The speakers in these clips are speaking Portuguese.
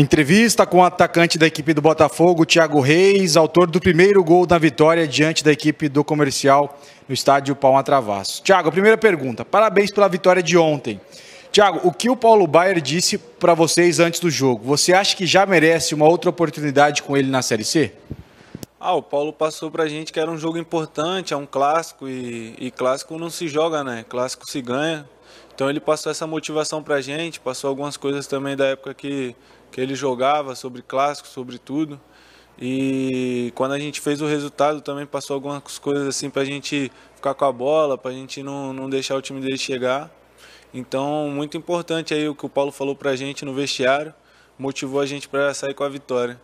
Entrevista com o atacante da equipe do Botafogo, Thiago Reis, autor do primeiro gol da vitória diante da equipe do Comercial no estádio Palma Travasso. Thiago, a primeira pergunta. Parabéns pela vitória de ontem. Thiago, o que o Paulo Baier disse para vocês antes do jogo? Você acha que já merece uma outra oportunidade com ele na Série C? Ah, o Paulo passou pra gente que era um jogo importante, é um clássico e, e, clássico não se joga, né? Clássico se ganha. Então ele passou essa motivação pra gente, passou algumas coisas também da época que, que ele jogava, sobre clássico, sobre tudo. E quando a gente fez o resultado também passou algumas coisas assim pra gente ficar com a bola, pra gente não, não deixar o time dele chegar. Então, muito importante aí o que o Paulo falou pra gente no vestiário, motivou a gente para sair com a vitória.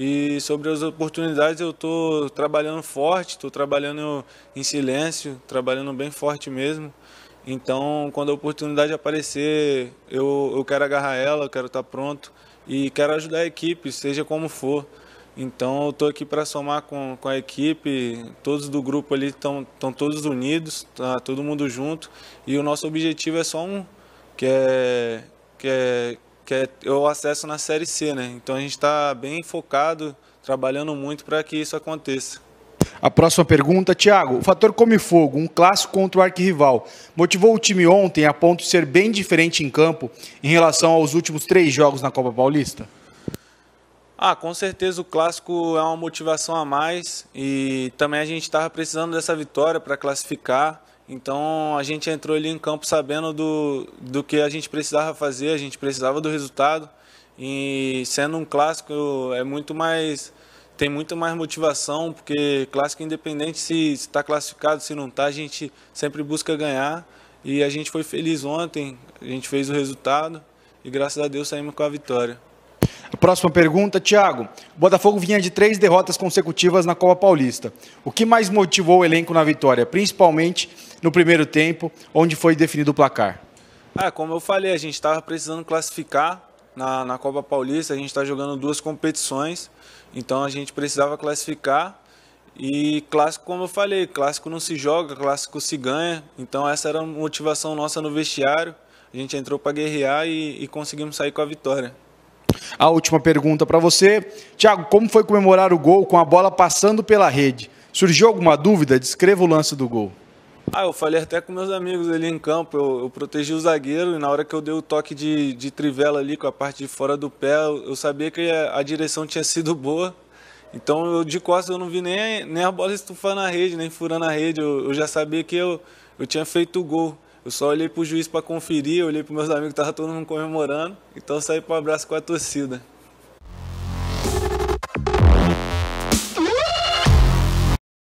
E sobre as oportunidades, eu estou trabalhando forte, estou trabalhando em silêncio, trabalhando bem forte mesmo. Então, quando a oportunidade aparecer, eu, eu quero agarrar ela, eu quero estar tá pronto e quero ajudar a equipe, seja como for. Então, eu estou aqui para somar com, com a equipe, todos do grupo ali estão todos unidos, tá todo mundo junto. E o nosso objetivo é só um, que é, que é que é o acesso na Série C, né? Então a gente está bem focado, trabalhando muito para que isso aconteça. A próxima pergunta, Thiago. O fator Come Fogo, um clássico contra o arquirrival, motivou o time ontem a ponto de ser bem diferente em campo em relação aos últimos três jogos na Copa Paulista? Ah, com certeza o clássico é uma motivação a mais e também a gente estava precisando dessa vitória para classificar então a gente entrou ali em campo sabendo do, do que a gente precisava fazer, a gente precisava do resultado. E sendo um clássico é muito mais tem muito mais motivação, porque clássico independente se está classificado, se não está, a gente sempre busca ganhar. E a gente foi feliz ontem, a gente fez o resultado e graças a Deus saímos com a vitória. A próxima pergunta, Thiago. O Botafogo vinha de três derrotas consecutivas na Copa Paulista. O que mais motivou o elenco na vitória, principalmente no primeiro tempo, onde foi definido o placar? É, como eu falei, a gente estava precisando classificar na, na Copa Paulista, a gente está jogando duas competições, então a gente precisava classificar. E clássico, como eu falei, clássico não se joga, clássico se ganha. Então essa era a motivação nossa no vestiário. A gente entrou para guerrear e, e conseguimos sair com a vitória a última pergunta para você. Tiago, como foi comemorar o gol com a bola passando pela rede? Surgiu alguma dúvida? Descreva o lance do gol. Ah, eu falei até com meus amigos ali em campo. Eu, eu, protegi o zagueiro e na hora que eu dei o toque de, de trivela ali com a parte de fora do pé, eu, eu sabia que a, a, direção tinha sido boa. Então eu de costas eu não vi nem, nem a bola estufar na rede, nem furar na rede. Eu, eu já sabia que eu, eu tinha feito o gol. Eu só olhei pro juiz para conferir, olhei pros meus amigos, tava todo mundo comemorando, então saí pro abraço com a torcida.